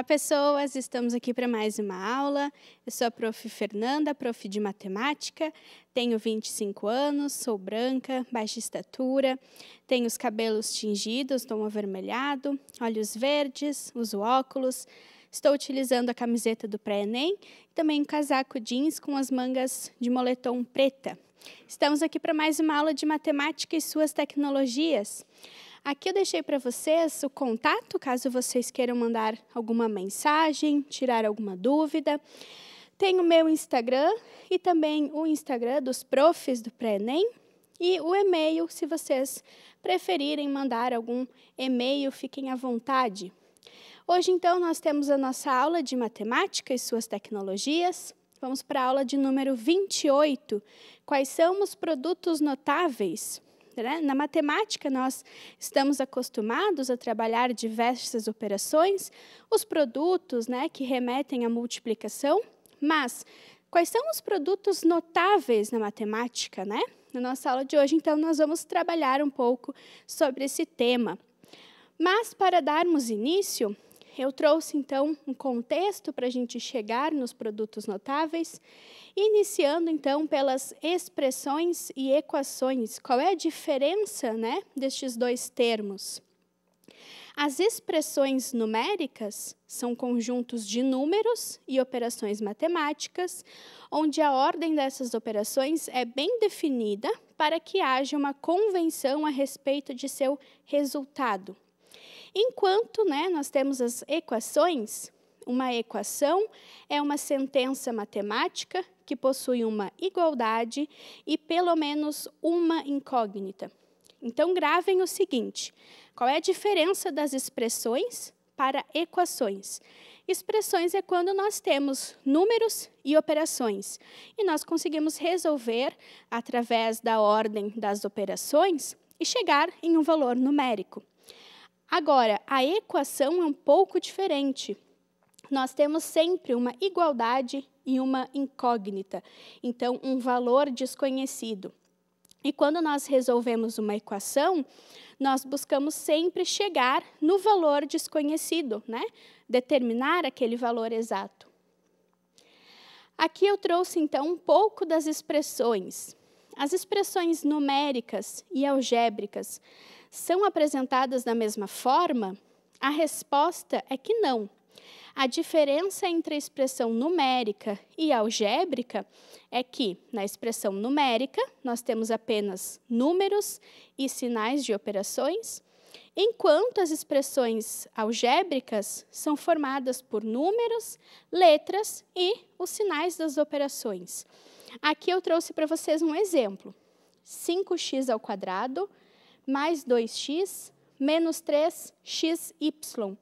Olá, pessoas! Estamos aqui para mais uma aula. Eu sou a prof. Fernanda, prof. de matemática. Tenho 25 anos, sou branca, baixa estatura, tenho os cabelos tingidos, tom avermelhado, olhos verdes, uso óculos. Estou utilizando a camiseta do pré-ENEM e também um casaco jeans com as mangas de moletom preta. Estamos aqui para mais uma aula de matemática e suas tecnologias. Aqui eu deixei para vocês o contato, caso vocês queiram mandar alguma mensagem, tirar alguma dúvida. Tem o meu Instagram e também o Instagram dos profs do pré-ENEM e o e-mail, se vocês preferirem mandar algum e-mail, fiquem à vontade. Hoje, então, nós temos a nossa aula de matemática e suas tecnologias. Vamos para a aula de número 28. Quais são os produtos notáveis? Né? Na matemática, nós estamos acostumados a trabalhar diversas operações, os produtos né, que remetem à multiplicação, mas quais são os produtos notáveis na matemática? Né? Na nossa aula de hoje, então, nós vamos trabalhar um pouco sobre esse tema. Mas, para darmos início, eu trouxe então um contexto para a gente chegar nos produtos notáveis, iniciando então pelas expressões e equações. Qual é a diferença, né, destes dois termos? As expressões numéricas são conjuntos de números e operações matemáticas, onde a ordem dessas operações é bem definida para que haja uma convenção a respeito de seu resultado. Enquanto né, nós temos as equações, uma equação é uma sentença matemática que possui uma igualdade e pelo menos uma incógnita. Então, gravem o seguinte: qual é a diferença das expressões para equações? Expressões é quando nós temos números e operações e nós conseguimos resolver através da ordem das operações e chegar em um valor numérico. Agora, a equação é um pouco diferente. Nós temos sempre uma igualdade e uma incógnita, então, um valor desconhecido. E quando nós resolvemos uma equação, nós buscamos sempre chegar no valor desconhecido, né? determinar aquele valor exato. Aqui eu trouxe então um pouco das expressões. As expressões numéricas e algébricas são apresentadas da mesma forma? A resposta é que não. A diferença entre a expressão numérica e algébrica é que, na expressão numérica, nós temos apenas números e sinais de operações, enquanto as expressões algébricas são formadas por números, letras e os sinais das operações. Aqui eu trouxe para vocês um exemplo. 5x ao quadrado mais 2x, menos 3xy.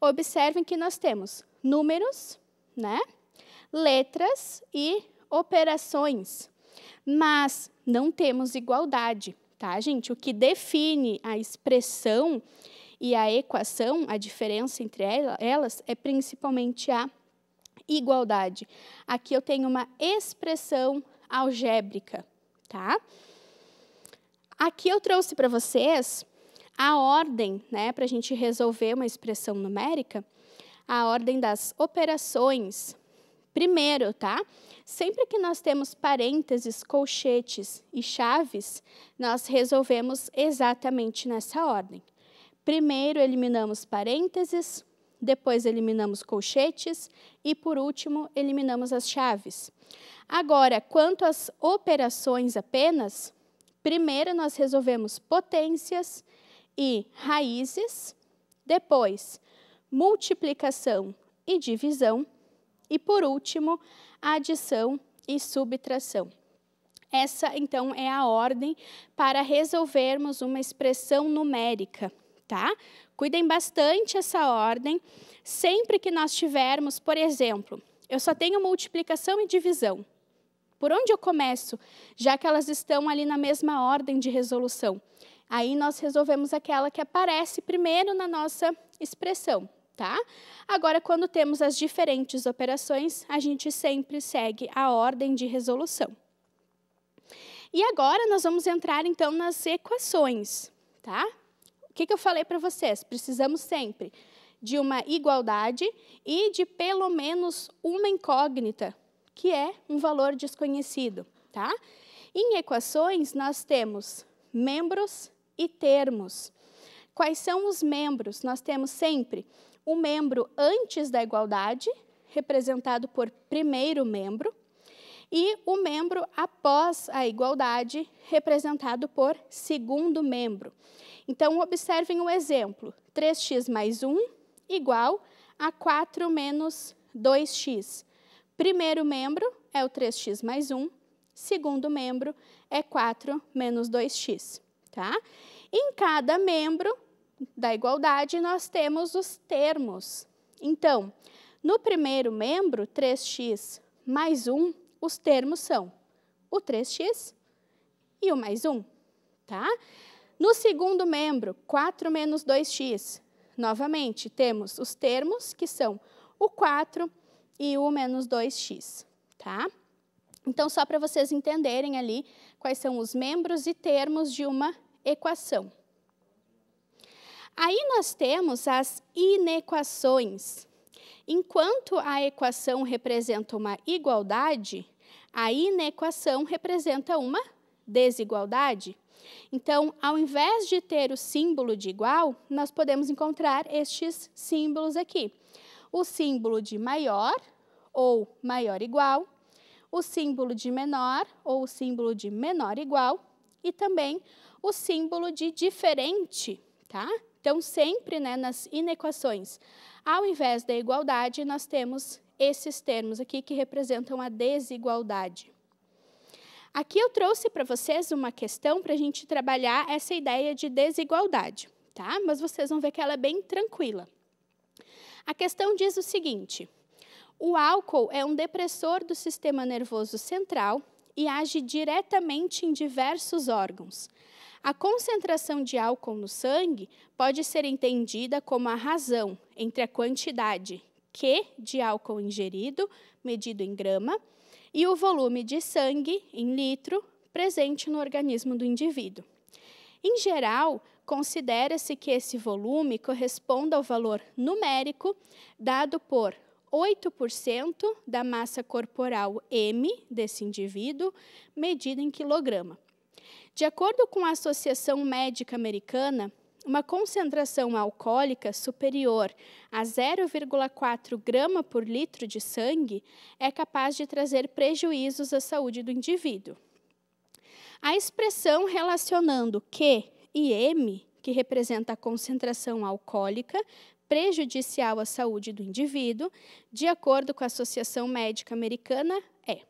Observem que nós temos números, né? letras e operações, mas não temos igualdade, tá, gente? O que define a expressão e a equação, a diferença entre elas, é principalmente a igualdade. Aqui eu tenho uma expressão algébrica, tá? Aqui eu trouxe para vocês a ordem, né, para a gente resolver uma expressão numérica, a ordem das operações. Primeiro, tá? Sempre que nós temos parênteses, colchetes e chaves, nós resolvemos exatamente nessa ordem. Primeiro eliminamos parênteses, depois eliminamos colchetes e, por último, eliminamos as chaves. Agora, quanto às operações apenas, Primeiro nós resolvemos potências e raízes, depois multiplicação e divisão, e por último, adição e subtração. Essa, então, é a ordem para resolvermos uma expressão numérica, tá? Cuidem bastante essa ordem. Sempre que nós tivermos, por exemplo, eu só tenho multiplicação e divisão. Por onde eu começo? Já que elas estão ali na mesma ordem de resolução. Aí nós resolvemos aquela que aparece primeiro na nossa expressão, tá? Agora, quando temos as diferentes operações, a gente sempre segue a ordem de resolução. E agora nós vamos entrar então nas equações, tá? O que, que eu falei para vocês? Precisamos sempre de uma igualdade e de pelo menos uma incógnita que é um valor desconhecido, tá? Em equações, nós temos membros e termos. Quais são os membros? Nós temos sempre o membro antes da igualdade, representado por primeiro membro, e o membro após a igualdade, representado por segundo membro. Então, observem o exemplo: 3x mais 1 igual a 4 menos 2x. Primeiro membro é o 3x mais 1, segundo membro é 4 menos 2x, tá? Em cada membro da igualdade, nós temos os termos. Então, no primeiro membro, 3x mais 1, os termos são o 3x e o mais 1, tá? No segundo membro, 4 menos 2x, novamente, temos os termos, que são o 4 e u menos 2x, tá? Então, só para vocês entenderem ali quais são os membros e termos de uma equação. Aí nós temos as inequações. Enquanto a equação representa uma igualdade, a inequação representa uma desigualdade. Então, ao invés de ter o símbolo de igual, nós podemos encontrar estes símbolos aqui. O símbolo de maior ou maior igual, o símbolo de menor ou o símbolo de menor igual e também o símbolo de diferente, tá? Então, sempre né, nas inequações, ao invés da igualdade, nós temos esses termos aqui que representam a desigualdade. Aqui eu trouxe para vocês uma questão para a gente trabalhar essa ideia de desigualdade, tá? Mas vocês vão ver que ela é bem tranquila. A questão diz o seguinte: o álcool é um depressor do sistema nervoso central e age diretamente em diversos órgãos. A concentração de álcool no sangue pode ser entendida como a razão entre a quantidade Q de álcool ingerido, medido em grama, e o volume de sangue, em litro, presente no organismo do indivíduo. Em geral, considera-se que esse volume corresponda ao valor numérico dado por 8% da massa corporal M desse indivíduo, medida em quilograma. De acordo com a Associação Médica Americana, uma concentração alcoólica superior a 0,4 grama por litro de sangue é capaz de trazer prejuízos à saúde do indivíduo. A expressão relacionando Q e M, que representa a concentração alcoólica, prejudicial à saúde do indivíduo, de acordo com a Associação Médica Americana, é.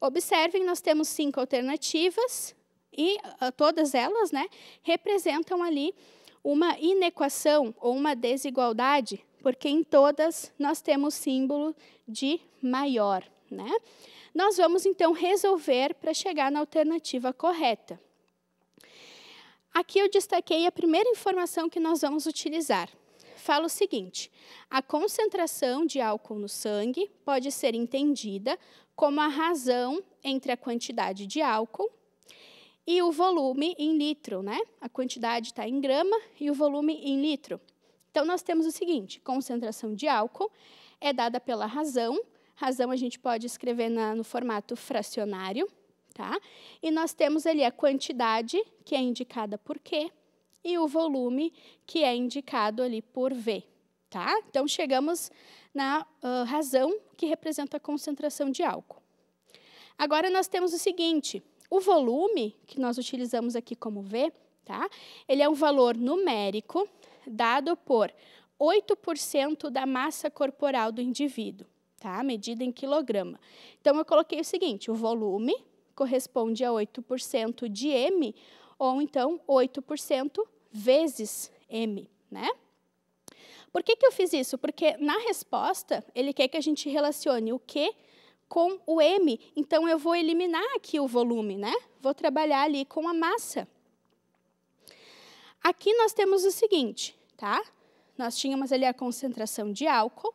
Observem, nós temos cinco alternativas e ah, todas elas né, representam ali uma inequação ou uma desigualdade, porque em todas nós temos símbolo de maior. Né? Nós vamos então resolver para chegar na alternativa correta. Aqui eu destaquei a primeira informação que nós vamos utilizar, fala o seguinte: a concentração de álcool no sangue pode ser entendida como a razão entre a quantidade de álcool e o volume em litro, né? A quantidade está em grama e o volume em litro. Então, nós temos o seguinte: concentração de álcool é dada pela razão. Razão a gente pode escrever na, no formato fracionário, tá? E nós temos ali a quantidade, que é indicada por quê, e o volume que é indicado ali por V. Tá? Então, chegamos na uh, razão que representa a concentração de álcool. Agora, nós temos o seguinte, o volume, que nós utilizamos aqui como V, tá? ele é um valor numérico dado por 8% da massa corporal do indivíduo, tá? medida em quilograma. Então, eu coloquei o seguinte, o volume corresponde a 8% de M, ou então 8% vezes m, né? Por que, que eu fiz isso? Porque na resposta, ele quer que a gente relacione o Q com o m. Então, eu vou eliminar aqui o volume, né? Vou trabalhar ali com a massa. Aqui nós temos o seguinte, tá? Nós tínhamos ali a concentração de álcool,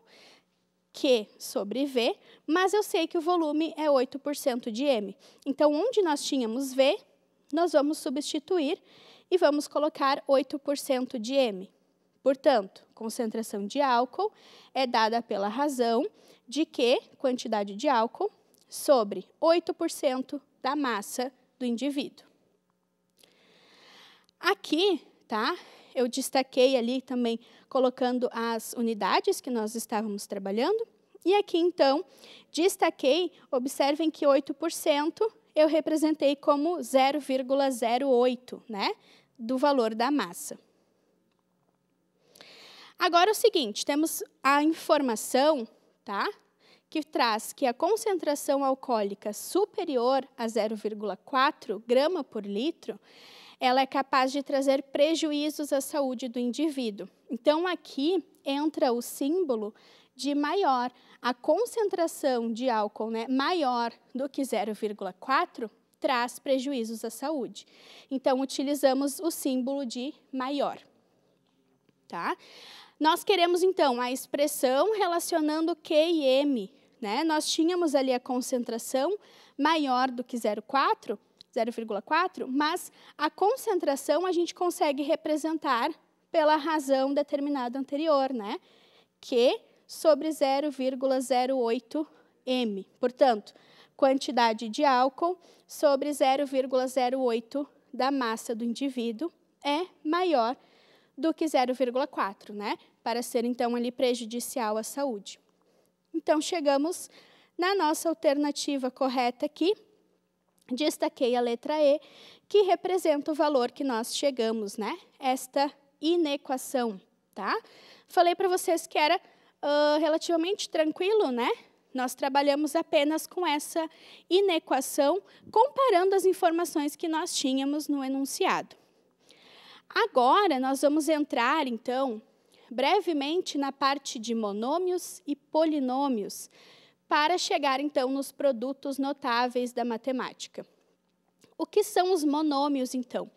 Q sobre V, mas eu sei que o volume é 8% de M. Então, onde nós tínhamos V, nós vamos substituir e vamos colocar 8% de M. Portanto, concentração de álcool é dada pela razão de que quantidade de álcool sobre 8% da massa do indivíduo. Aqui, tá? Eu destaquei ali também colocando as unidades que nós estávamos trabalhando. E aqui, então, destaquei, observem que 8% eu representei como 0,08 né, do valor da massa. Agora é o seguinte, temos a informação tá, que traz que a concentração alcoólica superior a 0,4 grama por litro ela é capaz de trazer prejuízos à saúde do indivíduo. Então, aqui entra o símbolo de maior, a concentração de álcool né, maior do que 0,4 traz prejuízos à saúde. Então, utilizamos o símbolo de maior. Tá? Nós queremos, então, a expressão relacionando Q e M. Né? Nós tínhamos ali a concentração maior do que 0,4, 0,4, mas a concentração a gente consegue representar pela razão determinada anterior, né? Que sobre 0,08 m. Portanto, quantidade de álcool sobre 0,08 da massa do indivíduo é maior do que 0,4, né? Para ser então ali prejudicial à saúde. Então chegamos na nossa alternativa correta aqui. Destaquei a letra E, que representa o valor que nós chegamos, né? Esta inequação, tá? Falei para vocês que era uh, relativamente tranquilo, né? Nós trabalhamos apenas com essa inequação, comparando as informações que nós tínhamos no enunciado. Agora, nós vamos entrar, então, brevemente na parte de monômios e polinômios, para chegar, então, nos produtos notáveis da matemática. O que são os monômios, então?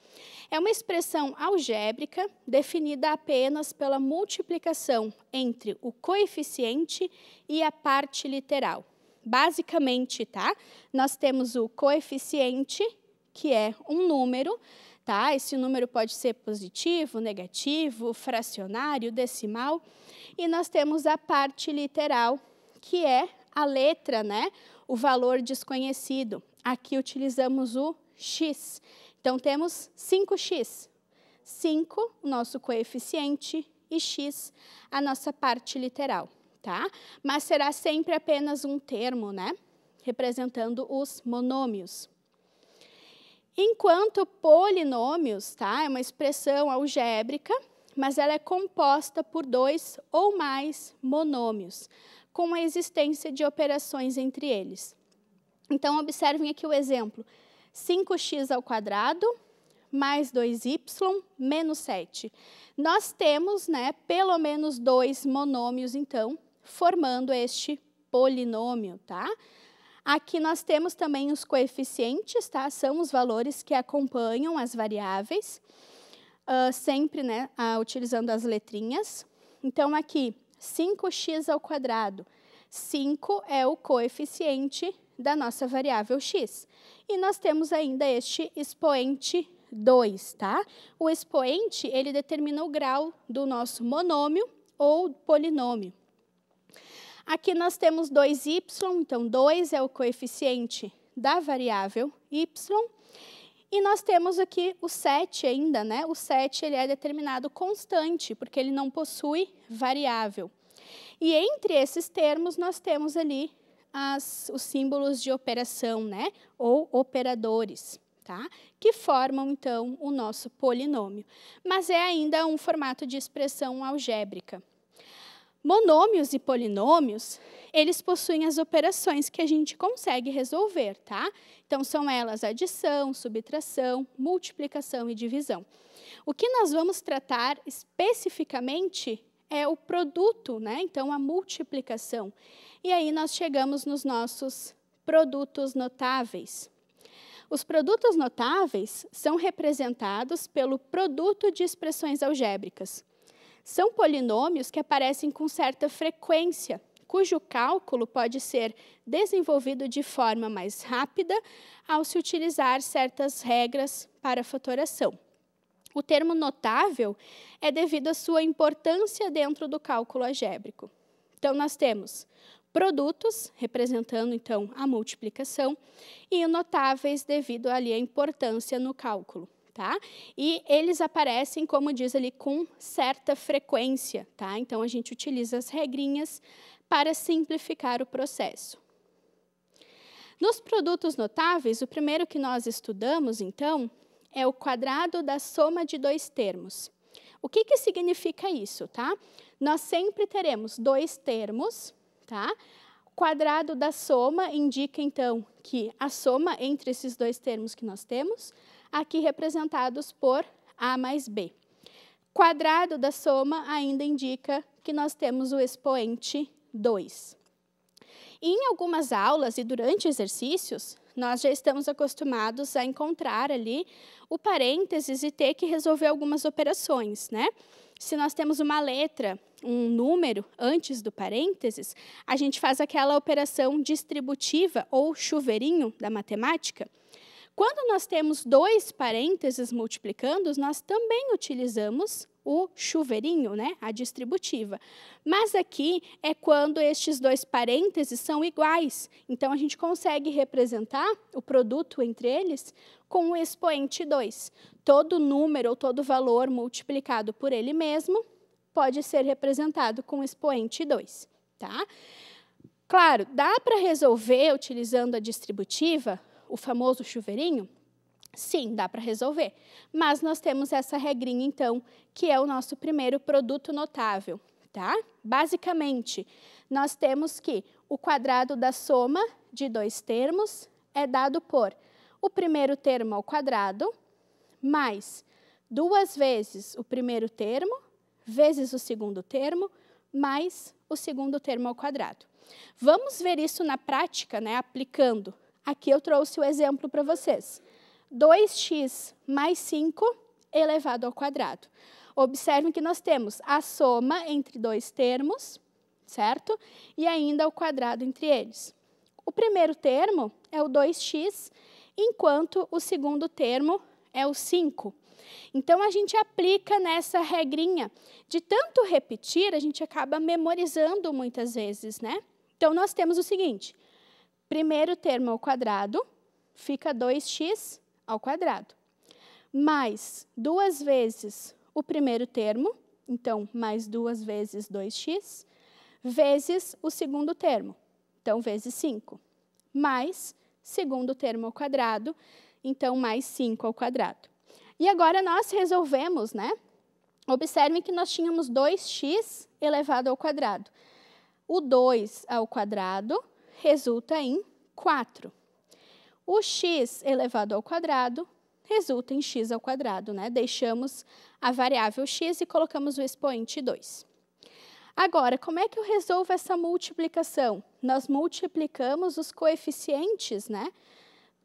É uma expressão algébrica definida apenas pela multiplicação entre o coeficiente e a parte literal. Basicamente, tá? Nós temos o coeficiente, que é um número, tá? Esse número pode ser positivo, negativo, fracionário, decimal, e nós temos a parte literal, que é a letra, né? O valor desconhecido. Aqui utilizamos o x. Então, temos 5x. 5, o nosso coeficiente, e x, a nossa parte literal, tá? Mas será sempre apenas um termo, né? Representando os monômios. Enquanto polinômios, tá? É uma expressão algébrica, mas ela é composta por dois ou mais monômios, com a existência de operações entre eles. Então, observem aqui o exemplo. 5x ao quadrado mais 2y menos 7. Nós temos né, pelo menos dois monômios, então, formando este polinômio, tá? Aqui nós temos também os coeficientes, tá? São os valores que acompanham as variáveis, uh, sempre né, uh, utilizando as letrinhas. Então, aqui, 5x ao quadrado. 5 é o coeficiente da nossa variável x. E nós temos ainda este expoente 2, tá? O expoente, ele determina o grau do nosso monômio ou polinômio. Aqui nós temos 2y, então 2 é o coeficiente da variável y. E nós temos aqui o 7 ainda, né? O 7 ele é determinado constante, porque ele não possui variável. E entre esses termos nós temos ali as, os símbolos de operação, né? Ou operadores. Tá? que formam, então, o nosso polinômio. Mas é ainda um formato de expressão algébrica. Monômios e polinômios, eles possuem as operações que a gente consegue resolver, tá? Então, são elas adição, subtração, multiplicação e divisão. O que nós vamos tratar especificamente é o produto, né? então a multiplicação. E aí nós chegamos nos nossos produtos notáveis. Os produtos notáveis são representados pelo produto de expressões algébricas. São polinômios que aparecem com certa frequência, cujo cálculo pode ser desenvolvido de forma mais rápida ao se utilizar certas regras para fatoração. O termo notável é devido à sua importância dentro do cálculo algébrico. Então, nós temos produtos, representando então a multiplicação, e notáveis devido ali à importância no cálculo. Tá? E eles aparecem, como diz ali, com certa frequência, tá? Então a gente utiliza as regrinhas para simplificar o processo. Nos produtos notáveis, o primeiro que nós estudamos, então, é o quadrado da soma de dois termos. O que, que significa isso, tá? Nós sempre teremos dois termos, tá? O quadrado da soma indica, então, que a soma entre esses dois termos que nós temos, aqui representados por A mais B. Quadrado da soma ainda indica que nós temos o expoente 2. Em algumas aulas e durante exercícios, nós já estamos acostumados a encontrar ali o parênteses e ter que resolver algumas operações, né? Se nós temos uma letra, um número antes do parênteses, a gente faz aquela operação distributiva ou chuveirinho da matemática. Quando nós temos dois parênteses multiplicando, nós também utilizamos o chuveirinho, né? a distributiva. Mas aqui é quando estes dois parênteses são iguais. Então, a gente consegue representar o produto entre eles com o expoente 2. Todo número ou todo valor multiplicado por ele mesmo pode ser representado com o expoente 2. Tá? Claro, dá para resolver utilizando a distributiva, o famoso chuveirinho? Sim, dá para resolver. Mas nós temos essa regrinha, então, que é o nosso primeiro produto notável, tá? Basicamente, nós temos que o quadrado da soma de dois termos é dado por o primeiro termo ao quadrado, mais duas vezes o primeiro termo, vezes o segundo termo, mais o segundo termo ao quadrado. Vamos ver isso na prática, né, aplicando. Aqui eu trouxe o exemplo para vocês. 2x mais 5 elevado ao quadrado. Observem que nós temos a soma entre dois termos, certo? E ainda o quadrado entre eles. O primeiro termo é o 2x, enquanto o segundo termo é o 5. Então, a gente aplica nessa regrinha. De tanto repetir, a gente acaba memorizando muitas vezes, né? Então, nós temos o seguinte. Primeiro termo ao quadrado, fica 2x ao quadrado. Mais duas vezes o primeiro termo, então, mais duas vezes 2x, vezes o segundo termo, então, vezes 5, mais segundo termo ao quadrado, então, mais 5 ao quadrado. E agora nós resolvemos, né? Observem que nós tínhamos 2x elevado ao quadrado. O 2 ao quadrado resulta em 4. O x elevado ao quadrado resulta em x ao quadrado, né? Deixamos a variável x e colocamos o expoente 2. Agora, como é que eu resolvo essa multiplicação? Nós multiplicamos os coeficientes, né?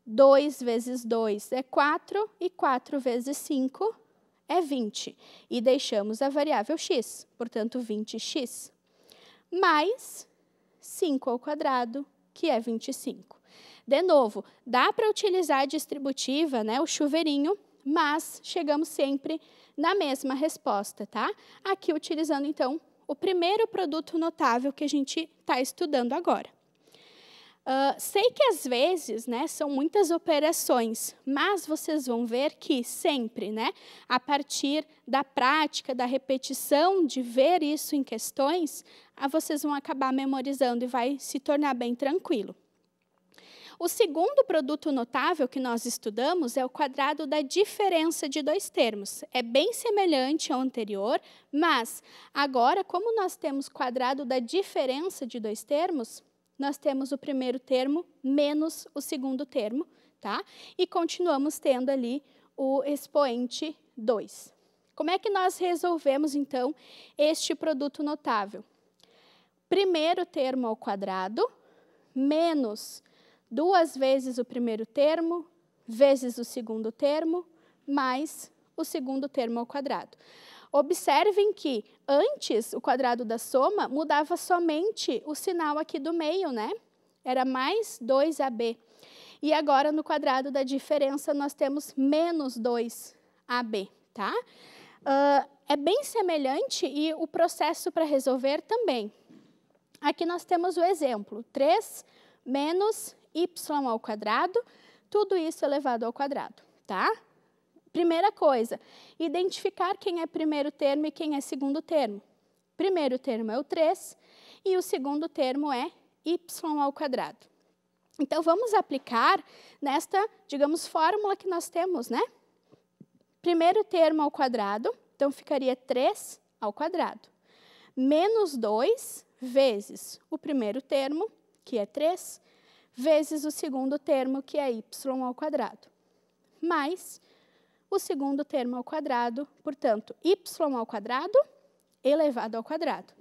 2 vezes 2 é 4 e 4 vezes 5 é 20. E deixamos a variável x, portanto, 20x. Mais 5 ao quadrado, que é 25. De novo, dá para utilizar a distributiva, né, o chuveirinho, mas chegamos sempre na mesma resposta, tá? Aqui utilizando, então, o primeiro produto notável que a gente está estudando agora. Uh, sei que às vezes né, são muitas operações, mas vocês vão ver que sempre, né, a partir da prática, da repetição, de ver isso em questões, vocês vão acabar memorizando e vai se tornar bem tranquilo. O segundo produto notável que nós estudamos é o quadrado da diferença de dois termos. É bem semelhante ao anterior, mas agora, como nós temos quadrado da diferença de dois termos, nós temos o primeiro termo menos o segundo termo, tá? E continuamos tendo ali o expoente 2. Como é que nós resolvemos, então, este produto notável? Primeiro termo ao quadrado menos duas vezes o primeiro termo, vezes o segundo termo, mais o segundo termo ao quadrado. Observem que antes o quadrado da soma mudava somente o sinal aqui do meio, né? Era mais 2ab. E agora no quadrado da diferença nós temos menos 2ab, tá? Uh, é bem semelhante e o processo para resolver também. Aqui nós temos o exemplo, 3 menos y ao quadrado, tudo isso elevado é ao quadrado, tá? Primeira coisa, identificar quem é primeiro termo e quem é segundo termo. Primeiro termo é o 3 e o segundo termo é y ao quadrado. Então, vamos aplicar nesta, digamos, fórmula que nós temos, né? Primeiro termo ao quadrado, então ficaria 3 ao quadrado, menos 2 vezes o primeiro termo, que é 3, vezes o segundo termo, que é y ao quadrado. Mais o segundo termo ao quadrado, portanto, y ao quadrado elevado ao quadrado.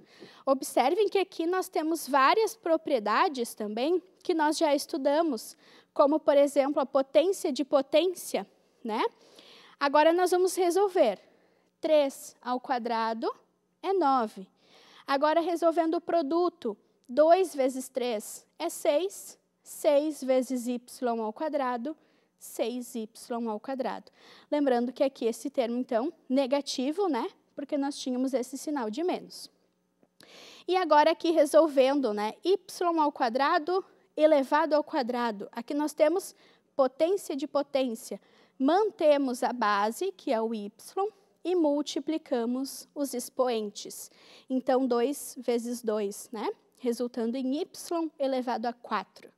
Observem que aqui nós temos várias propriedades também que nós já estudamos, como, por exemplo, a potência de potência. Né? Agora nós vamos resolver. 3 ao quadrado é 9. Agora, resolvendo o produto, 2 vezes 3 é 6, 6 vezes y ao quadrado, 6y ao quadrado. Lembrando que aqui esse termo, então, negativo, né? Porque nós tínhamos esse sinal de menos. E agora aqui resolvendo, né? y ao quadrado elevado ao quadrado. Aqui nós temos potência de potência. Mantemos a base, que é o y, e multiplicamos os expoentes. Então, 2 vezes 2, né? Resultando em y elevado a 4.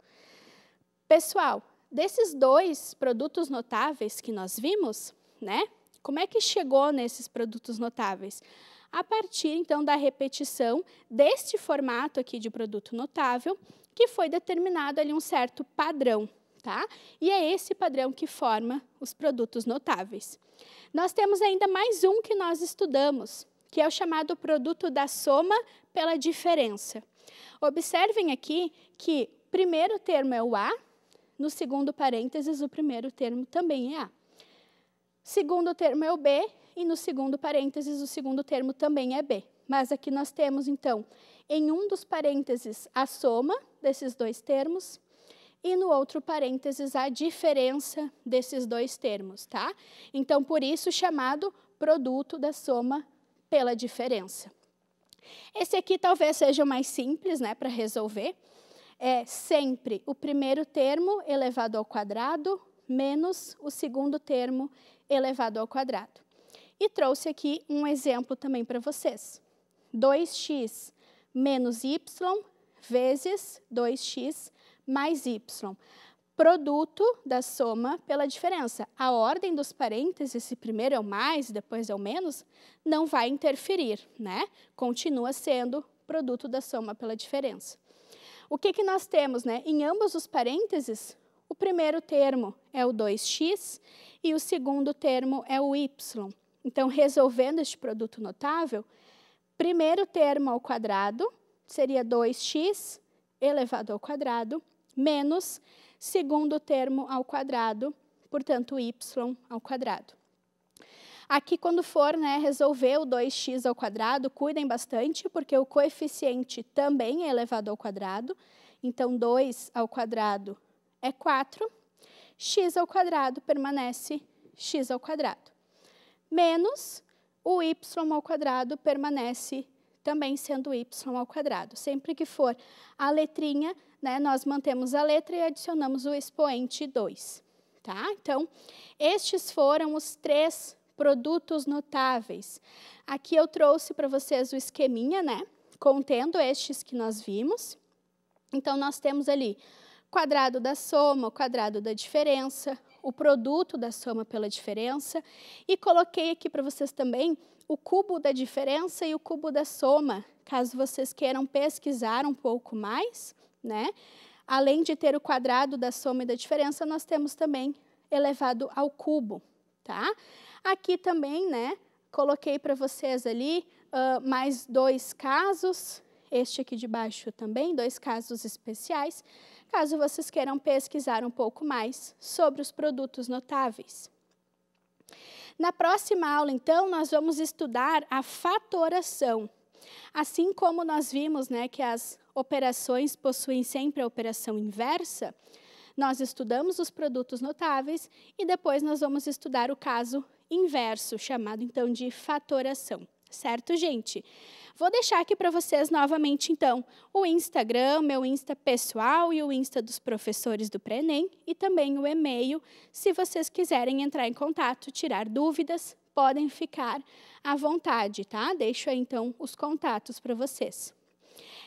Pessoal, desses dois produtos notáveis que nós vimos, né? Como é que chegou nesses produtos notáveis? A partir então da repetição deste formato aqui de produto notável, que foi determinado ali um certo padrão, tá? E é esse padrão que forma os produtos notáveis. Nós temos ainda mais um que nós estudamos, que é o chamado produto da soma pela diferença. Observem aqui que primeiro termo é o A, no segundo parênteses, o primeiro termo também é A. segundo termo é o B, e no segundo parênteses, o segundo termo também é B. Mas aqui nós temos, então, em um dos parênteses, a soma desses dois termos, e no outro parênteses, a diferença desses dois termos, tá? Então, por isso, chamado produto da soma pela diferença. Esse aqui talvez seja o mais simples, né, para resolver é sempre o primeiro termo elevado ao quadrado menos o segundo termo elevado ao quadrado. E trouxe aqui um exemplo também para vocês. 2x menos y vezes 2x mais y. Produto da soma pela diferença. A ordem dos parênteses, se primeiro é o mais, depois é o menos, não vai interferir, né? Continua sendo produto da soma pela diferença. O que, que nós temos? Né? Em ambos os parênteses, o primeiro termo é o 2x e o segundo termo é o y. Então, resolvendo este produto notável, primeiro termo ao quadrado seria 2x elevado ao quadrado menos segundo termo ao quadrado, portanto, y ao quadrado. Aqui, quando for né, resolver o 2x ao quadrado, cuidem bastante, porque o coeficiente também é elevado ao quadrado. Então, 2 ao quadrado é 4. x ao quadrado permanece x ao quadrado. Menos o y ao quadrado permanece também sendo y ao quadrado. Sempre que for a letrinha, né, nós mantemos a letra e adicionamos o expoente 2. Tá? Então, estes foram os três produtos notáveis. Aqui eu trouxe para vocês o esqueminha, né? Contendo estes que nós vimos. Então, nós temos ali quadrado da soma, quadrado da diferença, o produto da soma pela diferença. E coloquei aqui para vocês também o cubo da diferença e o cubo da soma, caso vocês queiram pesquisar um pouco mais, né? Além de ter o quadrado da soma e da diferença, nós temos também elevado ao cubo, tá? Aqui também, né, coloquei para vocês ali uh, mais dois casos, este aqui de baixo também, dois casos especiais, caso vocês queiram pesquisar um pouco mais sobre os produtos notáveis. Na próxima aula, então, nós vamos estudar a fatoração. Assim como nós vimos né, que as operações possuem sempre a operação inversa, nós estudamos os produtos notáveis e depois nós vamos estudar o caso inverso, chamado então de fatoração. Certo, gente? Vou deixar aqui para vocês novamente, então, o Instagram, meu Insta pessoal e o Insta dos professores do Prenem e também o e-mail. Se vocês quiserem entrar em contato, tirar dúvidas, podem ficar à vontade, tá? Deixo aí, então, os contatos para vocês.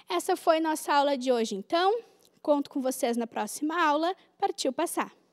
Essa foi nossa aula de hoje, então. Conto com vocês na próxima aula. Partiu passar!